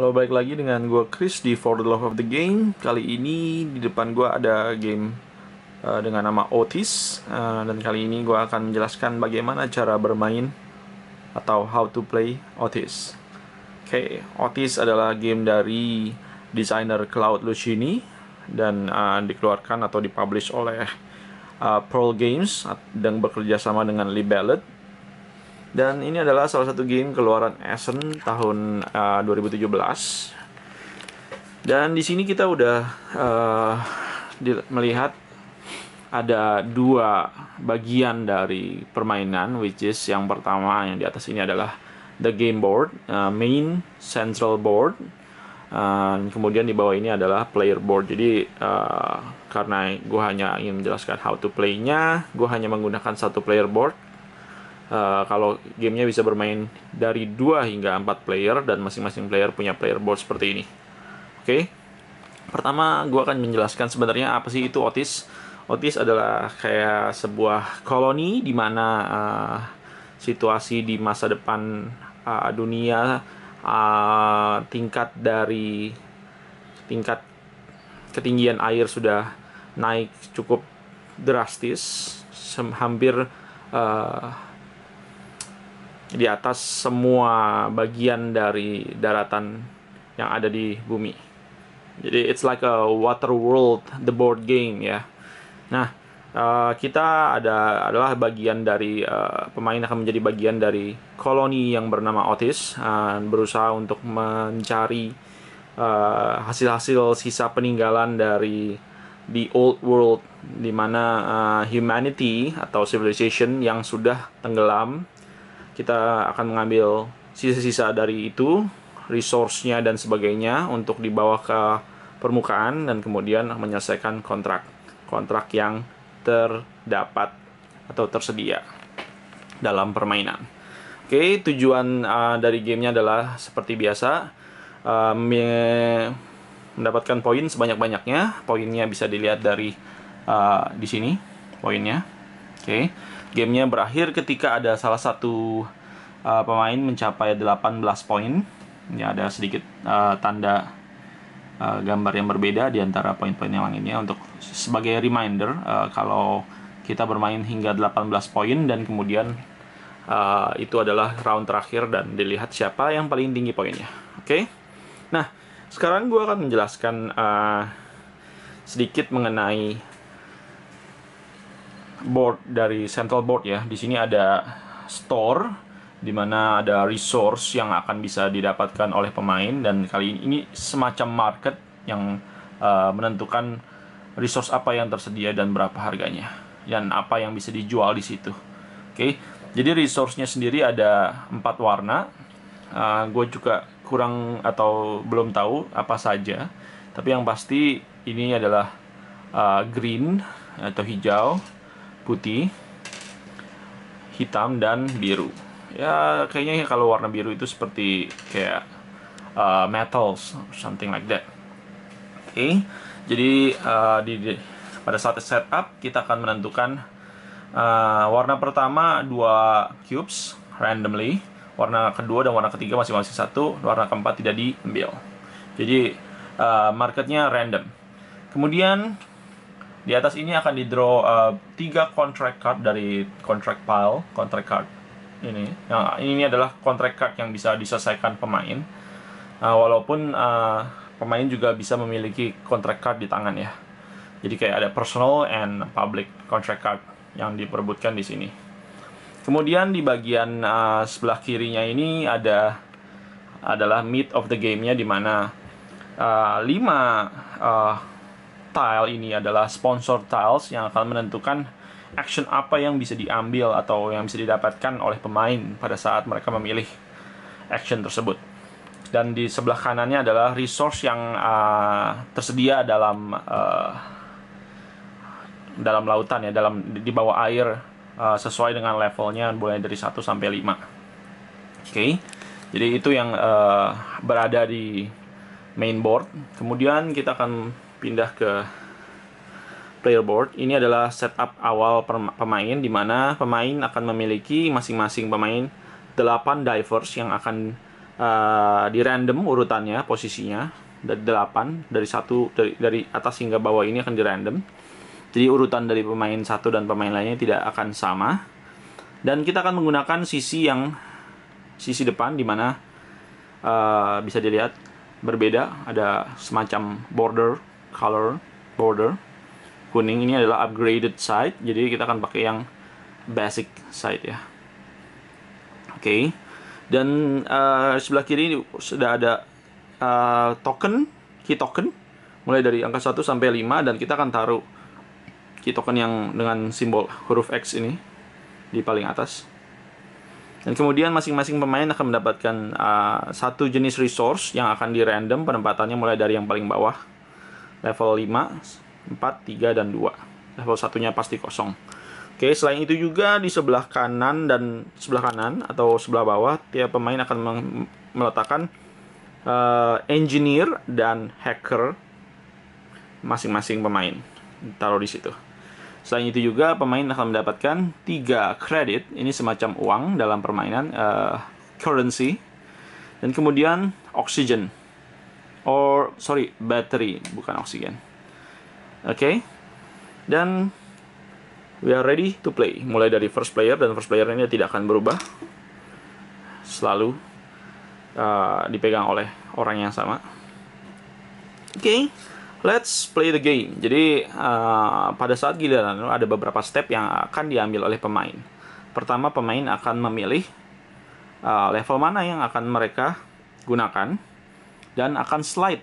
Halo, baik lagi dengan gue Chris di For the Love of the Game Kali ini di depan gue ada game uh, dengan nama Otis uh, Dan kali ini gue akan menjelaskan bagaimana cara bermain Atau how to play Otis Oke, okay, Otis adalah game dari desainer Cloud Lucini Dan uh, dikeluarkan atau dipublish oleh uh, Pearl Games Dan bekerja sama dengan Libelled dan ini adalah salah satu game keluaran Essen tahun eh, uh, 2017. Dan di sini kita udah uh, melihat ada dua bagian dari permainan, which is yang pertama yang di atas ini adalah the game board, uh, main central board, uh, kemudian di bawah ini adalah player board. Jadi uh, karena gue hanya ingin menjelaskan how to play-nya, gue hanya menggunakan satu player board Eh, kalau gamenya bisa bermain dari 2 hingga 4 player dan masing-masing player punya player board seperti ini. Oke. Okay? Pertama, gue akan menjelaskan sebenarnya apa sih itu Otis. Otis adalah kayak sebuah koloni di mana uh, situasi di masa depan uh, dunia uh, tingkat dari tingkat ketinggian air sudah naik cukup drastis hampir uh, di atas semua bagian dari daratan yang ada di bumi. Jadi it's like a water world the board game ya. Nah, uh, kita ada adalah bagian dari uh, pemain akan menjadi bagian dari koloni yang bernama Otis uh, berusaha untuk mencari hasil-hasil uh, sisa peninggalan dari the old world di mana uh, humanity atau civilization yang sudah tenggelam kita akan mengambil sisa-sisa dari itu, resource-nya dan sebagainya untuk dibawa ke permukaan dan kemudian menyelesaikan kontrak kontrak yang terdapat atau tersedia dalam permainan. Oke, tujuan uh, dari gamenya adalah seperti biasa uh, mendapatkan poin sebanyak-banyaknya. Poinnya bisa dilihat dari uh, di sini poinnya. Oke. Okay Gamenya berakhir ketika ada salah satu uh, pemain mencapai 18 poin. Ini ya, ada sedikit uh, tanda uh, gambar yang berbeda di antara poin-poin yang lainnya untuk sebagai reminder uh, kalau kita bermain hingga 18 poin dan kemudian uh, itu adalah round terakhir dan dilihat siapa yang paling tinggi poinnya. Oke. Okay? Nah, sekarang gue akan menjelaskan uh, sedikit mengenai board dari central board ya. Di sini ada store di mana ada resource yang akan bisa didapatkan oleh pemain dan kali ini ini semacam market yang uh, menentukan resource apa yang tersedia dan berapa harganya dan apa yang bisa dijual di situ. Oke. Okay? Jadi resource-nya sendiri ada empat warna. Uh, eh, gue juga kurang atau belum tahu apa saja. Tapi yang pasti ini adalah uh, green atau hijau, putih, hitam dan biru. Ya kayaknya ya kalau warna biru itu seperti kayak uh, metals, something like that. Oke, okay. jadi uh, di, di pada saat setup kita akan menentukan uh, warna pertama dua cubes randomly, warna kedua dan warna ketiga masing-masing satu, warna keempat tidak diambil. Jadi uh, marketnya random. Kemudian di atas ini akan di draw uh, contract card dari contract pile, contract card ini. Nah, ini adalah contract card yang bisa diselesaikan pemain. Uh, walaupun uh, pemain juga bisa memiliki contract card di tangan ya. Jadi kayak ada personal and public contract card yang diperbutkan di sini. Kemudian di bagian uh, sebelah kirinya ini ada adalah mid of the game di mana uh, 5 uh, tile ini adalah sponsor tiles yang akan menentukan action apa yang bisa diambil atau yang bisa didapatkan oleh pemain pada saat mereka memilih action tersebut. Dan di sebelah kanannya adalah resource yang uh, tersedia dalam uh, dalam lautan ya, dalam di bawah air uh, sesuai dengan levelnya mulai dari 1 sampai 5. Oke. Okay. Jadi itu yang uh, berada di main board. Kemudian kita akan pindah ke player board. Ini adalah setup awal pemain di mana pemain akan memiliki masing-masing pemain 8 divers yang akan uh, eh, di random urutannya, posisinya dari 8 dari satu dari, dari atas hingga bawah ini akan di random. Jadi urutan dari pemain satu dan pemain lainnya tidak akan sama. Dan kita akan menggunakan sisi yang sisi depan di mana uh, bisa dilihat berbeda, ada semacam border color border kuning ini adalah upgraded side jadi kita akan pakai yang basic side ya oke okay. dan uh, sebelah kiri sudah ada uh, token key token mulai dari angka 1 sampai 5 dan kita akan taruh key token yang dengan simbol huruf X ini di paling atas dan kemudian masing-masing pemain akan mendapatkan uh, satu jenis resource yang akan di random penempatannya mulai dari yang paling bawah level 5, 4, 3, dan 2. Level satunya pasti kosong. Oke, selain itu juga di sebelah kanan dan sebelah kanan atau sebelah bawah, tiap pemain akan meletakkan uh, engineer dan hacker masing-masing pemain. Taruh di situ. Selain itu juga pemain akan mendapatkan 3 kredit, ini semacam uang dalam permainan uh, currency dan kemudian oxygen or sorry battery bukan oksigen oke okay? dan we are ready to play mulai dari first player dan first player ini tidak akan berubah selalu uh, dipegang oleh orang yang sama oke okay? Let's play the game. Jadi uh, pada saat giliran ada beberapa step yang akan diambil oleh pemain. Pertama pemain akan memilih uh, level mana yang akan mereka gunakan dan akan slide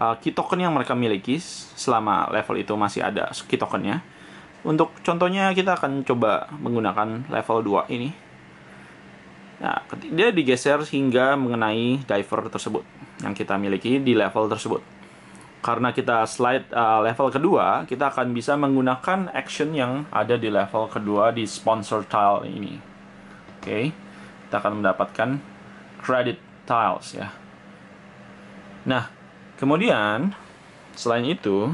uh, key token yang mereka miliki selama level itu masih ada key tokennya. Untuk contohnya kita akan coba menggunakan level 2 ini. Nah, dia digeser hingga mengenai diver tersebut yang kita miliki di level tersebut. Karena kita slide uh, level kedua, kita akan bisa menggunakan action yang ada di level kedua di sponsor tile ini. Oke, okay. kita akan mendapatkan credit tiles ya. Nah, kemudian selain itu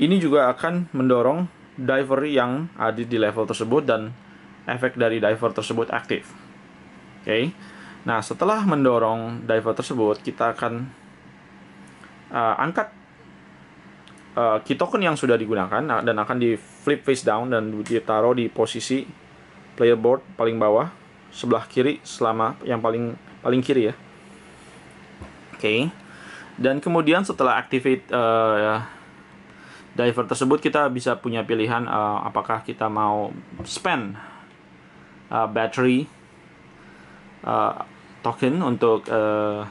ini juga akan mendorong diver yang ada di level tersebut dan efek dari diver tersebut aktif. Oke. Okay? Nah, setelah mendorong diver tersebut, kita akan uh, angkat uh, key token yang sudah digunakan nah, dan akan di flip face down dan ditaruh di posisi player board paling bawah sebelah kiri selama yang paling paling kiri ya okay. dan kemudian setelah activate uh, diver tersebut kita bisa punya pilihan uh, apakah kita mau spend uh, battery uh, token untuk uh,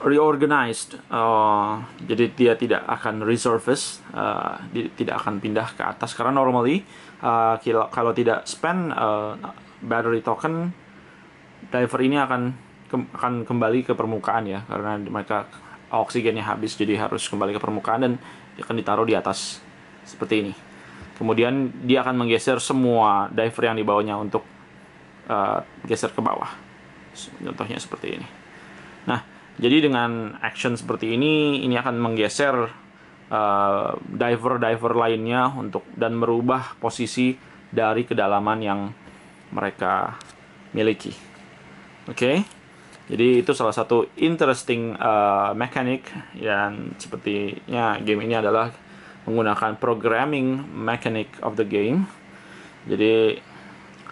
reorganized uh, jadi dia tidak akan resurface uh, dia tidak akan pindah ke atas karena normally uh, kalau tidak spend uh, battery token diver ini akan ke, akan kembali ke permukaan ya karena mereka oksigennya habis jadi harus kembali ke permukaan dan akan ditaruh di atas seperti ini. Kemudian dia akan menggeser semua diver yang dibawanya untuk uh, geser ke bawah. Contohnya seperti ini. Nah, jadi dengan action seperti ini, ini akan menggeser eh, diver-diver uh, lainnya untuk dan merubah posisi dari kedalaman yang mereka miliki. Oke. Okay? Jadi itu salah satu interesting uh, mechanic yang sepertinya game ini adalah menggunakan programming mechanic of the game. Jadi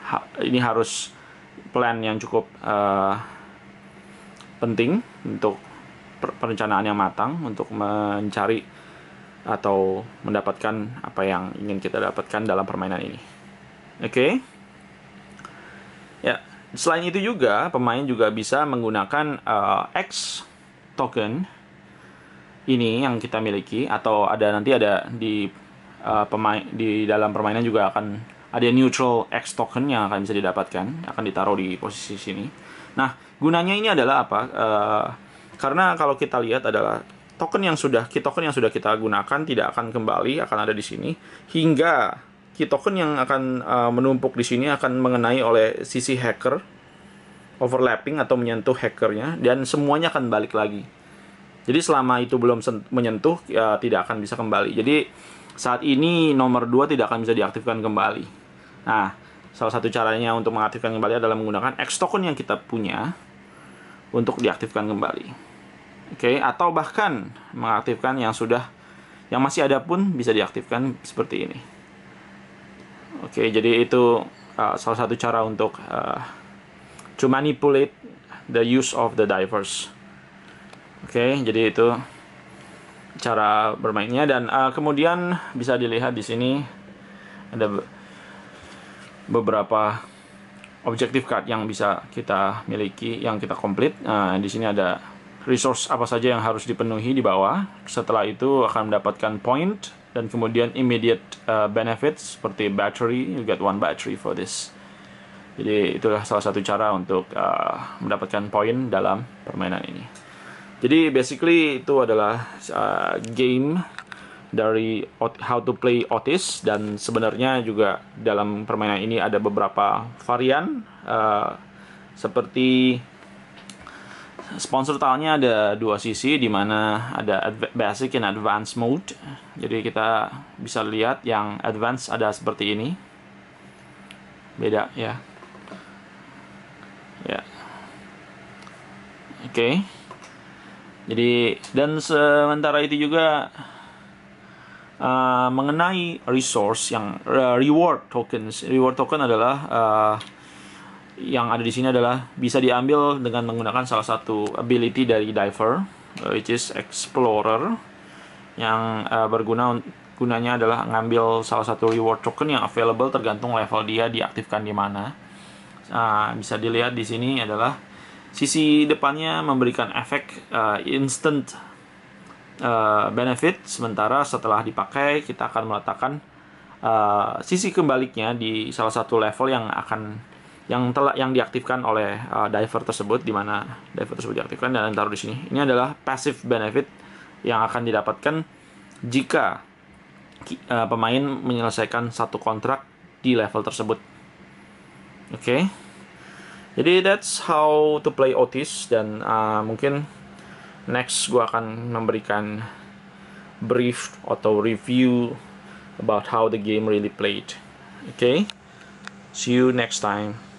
ha ini harus plan yang cukup uh, penting untuk perencanaan yang matang untuk mencari atau mendapatkan apa yang ingin kita dapatkan dalam permainan ini. Oke. Okay? Ya, yeah Selain itu juga pemain juga bisa menggunakan uh, X token ini yang kita miliki atau ada nanti ada di uh, pemain di dalam permainan juga akan ada neutral X token yang akan bisa didapatkan akan ditaruh di posisi sini. Nah gunanya ini adalah apa? Uh, karena kalau kita lihat adalah token yang sudah token yang sudah kita gunakan tidak akan kembali akan ada di sini hingga key token yang akan uh, menumpuk di sini akan mengenai oleh sisi hacker overlapping atau menyentuh hackernya dan semuanya akan balik lagi. Jadi selama itu belum menyentuh ya tidak akan bisa kembali. Jadi saat ini nomor 2 tidak akan bisa diaktifkan kembali. Nah, salah satu caranya untuk mengaktifkan kembali adalah menggunakan X token yang kita punya untuk diaktifkan kembali. Oke, okay? atau bahkan mengaktifkan yang sudah yang masih ada pun bisa diaktifkan seperti ini. Oke, jadi itu uh, salah satu cara untuk uh, to manipulate the use of the divers. Oke, jadi itu cara bermainnya dan uh, kemudian bisa dilihat di sini ada beberapa objektif card yang bisa kita miliki, yang kita komplit. Nah, uh, di sini ada resource apa saja yang harus dipenuhi di bawah. Setelah itu akan mendapatkan point dan kemudian immediate uh, benefits seperti battery you get one battery for this jadi itulah salah satu cara untuk uh, mendapatkan poin dalam permainan ini jadi basically itu adalah uh, game dari how to play Otis dan sebenarnya juga dalam permainan ini ada beberapa varian uh, seperti Sponsor talnya ada dua sisi di mana ada basic dan advanced mode. Jadi kita bisa lihat yang advanced ada seperti ini. Beda ya. Ya. Oke. Okay. Jadi dan sementara itu juga uh, mengenai resource yang uh, reward tokens. Reward token adalah uh, yang ada di sini adalah bisa diambil dengan menggunakan salah satu ability dari diver eh, which is explorer yang uh, berguna gunanya adalah ngambil salah satu reward token yang available tergantung level dia diaktifkan di mana. Uh, bisa dilihat di sini adalah sisi depannya memberikan efek uh, instant uh, benefit sementara setelah dipakai kita akan meletakkan uh, sisi kebaliknya di salah satu level yang akan yang telah yang diaktifkan oleh uh, diver tersebut di mana diver tersebut diaktifkan dan taruh di sini. Ini adalah passive benefit yang akan didapatkan jika uh, pemain menyelesaikan satu kontrak di level tersebut. Oke. Okay. Jadi that's how to play Otis dan uh, mungkin next gua akan memberikan brief atau review about how the game really played. Okay? See you next time.